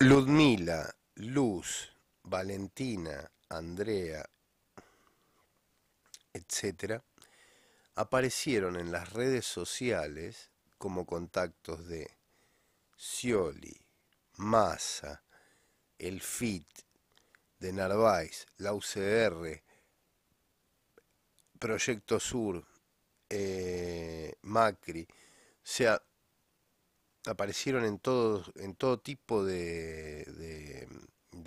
Ludmila, Luz, Valentina, Andrea, etc., aparecieron en las redes sociales como contactos de Scioli, Massa, El FIT, de Narváez, la UCR, Proyecto Sur, eh, Macri. sea, aparecieron en todo, en todo tipo de,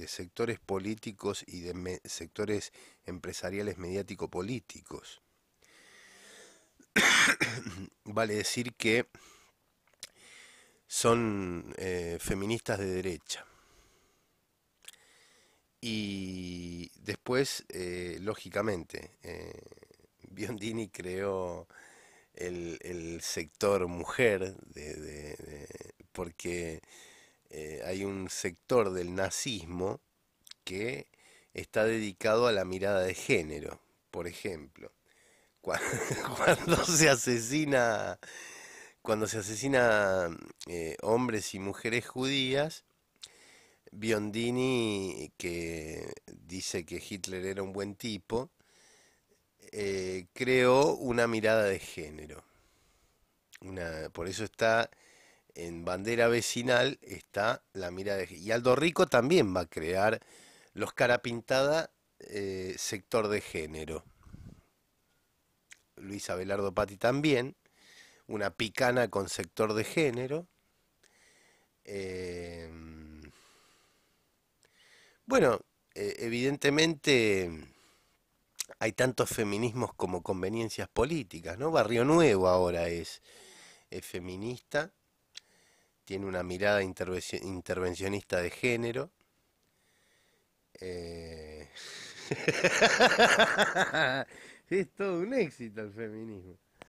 sectores políticos y de sectores empresariales mediático-políticos. vale decir que son eh, feministas de derecha. Y después, eh, lógicamente, eh, Biondini creó el, sector mujer de porque eh, hay un sector del nazismo que está dedicado a la mirada de género, por ejemplo. Cuando, se asesina, cuando se asesina eh, hombres y mujeres judías, Biondini, que dice que Hitler era un buen tipo, eh, creó una mirada de género. por eso está en bandera vecinal está la mirada. De... Y Aldo Rico también va a crear los cara pintada eh, sector de género. Luis Abelardo Pati también, una picana con sector de género. Em, bueno, e, evidentemente hay tantos feminismos como conveniencias políticas, ¿no? Barrio Nuevo ahora es, es feminista tiene una mirada intervencionista de género. Eh, es todo un éxito el feminismo.